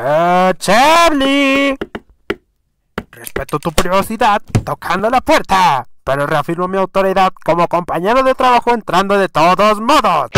¡Eh, Charlie! Respeto tu privacidad tocando la puerta, pero reafirmo mi autoridad como compañero de trabajo entrando de todos modos.